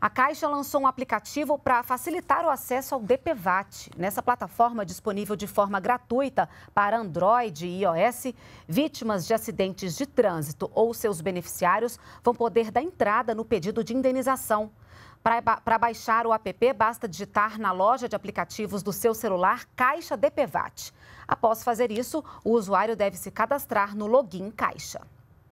A Caixa lançou um aplicativo para facilitar o acesso ao DPVAT. Nessa plataforma, disponível de forma gratuita para Android e iOS, vítimas de acidentes de trânsito ou seus beneficiários vão poder dar entrada no pedido de indenização. Para baixar o app, basta digitar na loja de aplicativos do seu celular Caixa DPVAT. Após fazer isso, o usuário deve se cadastrar no login Caixa.